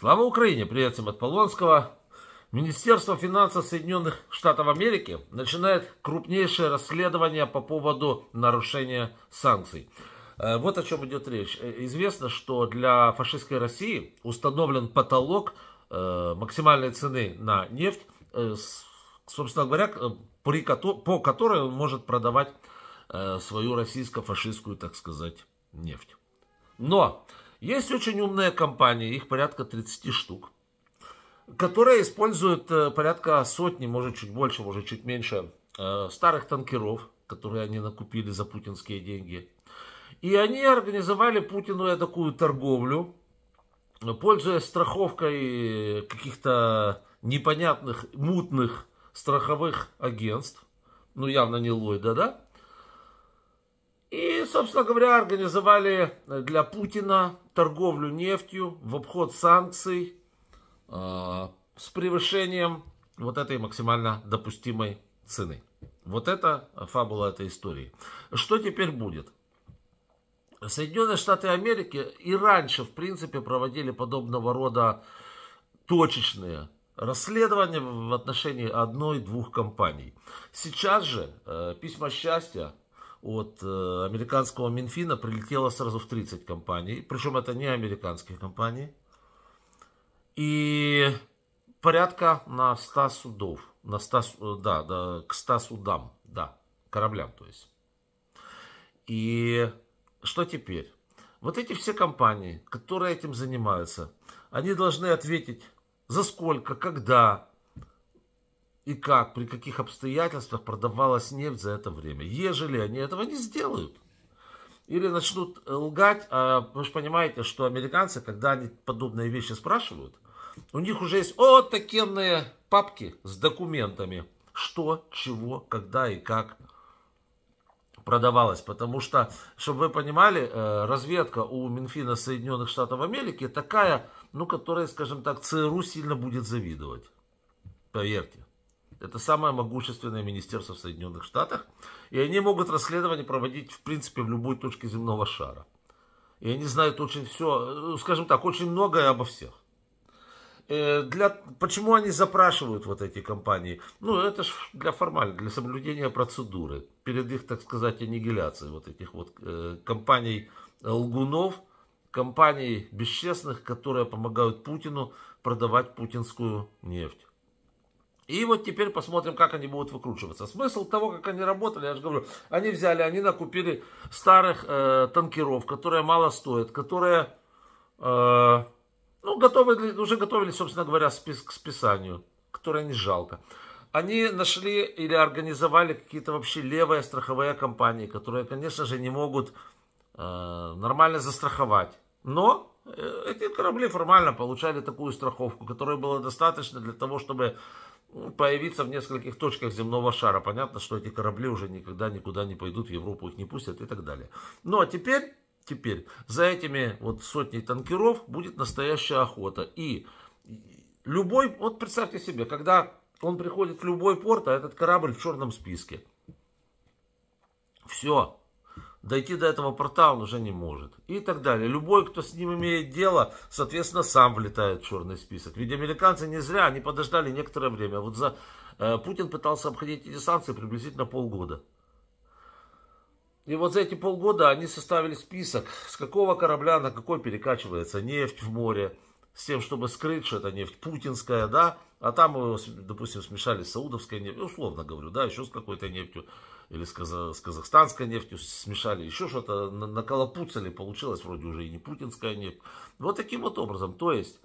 Слава Украине! Привет всем от Полонского. Министерство финансов Соединенных Штатов Америки начинает крупнейшее расследование по поводу нарушения санкций. Э, вот о чем идет речь. Э, известно, что для фашистской России установлен потолок э, максимальной цены на нефть, собственно говоря, по которой он может продавать свою российско-фашистскую, так сказать, нефть. Но есть очень умные компании, их порядка 30 штук, которые используют э, порядка сотни, может чуть больше, может чуть меньше, э, старых танкеров, которые они накупили за путинские деньги. И они организовали Путину такую торговлю, пользуясь страховкой каких-то непонятных, мутных страховых агентств, ну явно не Ллойда, да, собственно говоря, организовали э, для Путина торговлю нефтью в обход санкций э, с превышением вот этой максимально допустимой цены. Вот это фабула этой истории. Что теперь будет? Соединенные Штаты Америки и раньше, в принципе, проводили подобного рода точечные расследования в отношении одной-двух компаний. Сейчас же э, письма счастья от э, американского Минфина прилетело сразу в 30 компаний. Причем это не американские компании. И порядка на 100 судов. На 100, э, да, да, к 100 судам. Да, кораблям, то есть. И что теперь? Вот эти все компании, которые этим занимаются, они должны ответить, за сколько, когда, и как, при каких обстоятельствах продавалась нефть за это время. Ежели они этого не сделают, или начнут э, лгать, а вы же понимаете, что американцы, когда они подобные вещи спрашивают, у них уже есть вот оттакенные папки с документами, что, чего, когда и как продавалось. Потому что, чтобы вы понимали, э, разведка у Минфина Соединенных Штатов Америки такая, ну, которая, скажем так, ЦРУ сильно будет завидовать. Поверьте. Это самое могущественное министерство в Соединенных Штатах. И они могут расследование проводить, в принципе, в любой точке земного шара. И они знают очень все, э, скажем так, очень многое обо всех. Э, для, почему они запрашивают вот эти компании? Ну, это же для формально, для соблюдения процедуры. Перед их, так сказать, аннигиляцией вот этих вот э, компаний лгунов, компаний бесчестных, которые помогают Путину продавать путинскую нефть. И вот теперь посмотрим, как они будут выкручиваться. Смысл того, как они работали, я же говорю, они взяли, они накупили старых э, танкеров, которые мало стоят, которые э, ну, готовы, уже готовились, собственно говоря, спис, к списанию, которые не жалко. Они нашли или организовали какие-то вообще левые страховые компании, которые, конечно же, не могут э, нормально застраховать. Но э, эти корабли формально получали такую страховку, которой было достаточно для того, чтобы появиться в нескольких точках земного шара. Понятно, что эти корабли уже никогда никуда не пойдут, в Европу их не пустят и так далее. Ну а теперь, теперь за этими вот сотней танкеров будет настоящая охота. И любой, вот представьте себе, когда он приходит в любой порт, а этот корабль в черном списке. Все, дойти до этого порта он уже не может. И так далее. Любой, кто с ним имеет дело, соответственно, сам влетает в черный список. Ведь американцы не зря, они подождали некоторое время. Вот за... Э, Путин пытался обходить эти санкции приблизительно полгода. И вот за эти полгода они составили список, с какого корабля на какой перекачивается нефть в море, с тем, чтобы скрыть, что это нефть путинская, да, а там, э, допустим, смешались саудовская нефть, условно говорю, да, еще с какой-то нефтью, или с, казахстанской нефтью смешали, еще что-то наколопуцали, получилось вроде уже и не путинская нефть. Вот таким вот образом, то есть,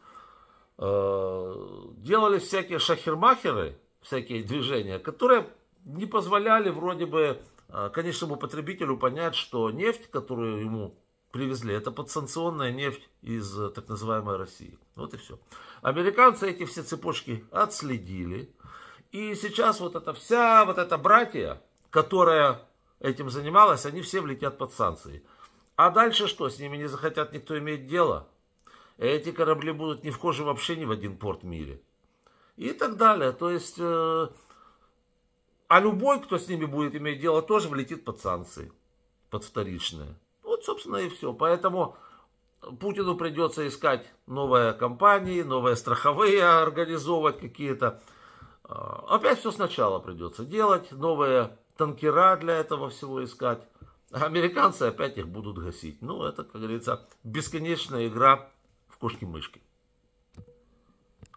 э- делали всякие шахермахеры, всякие движения, которые не позволяли вроде бы э, конечному потребителю понять, что нефть, которую ему привезли. Это подсанкционная нефть из э, так называемой России. Вот и все. Американцы эти все цепочки отследили. И сейчас вот эта вся, вот эта братья, которая этим занималась, они все влетят под санкции. А дальше что? С ними не захотят никто иметь дело. Эти корабли будут не вхожи вообще ни в один порт в мире. И так далее. То есть, э, а любой, кто с ними будет иметь дело, тоже влетит под санкции, под вторичные собственно, и все. Поэтому Путину придется искать новые компании, новые страховые организовывать какие-то. А, опять все сначала придется делать, новые танкера для этого всего искать. А американцы опять их будут гасить. Ну, это, как говорится, бесконечная игра в кошки-мышки.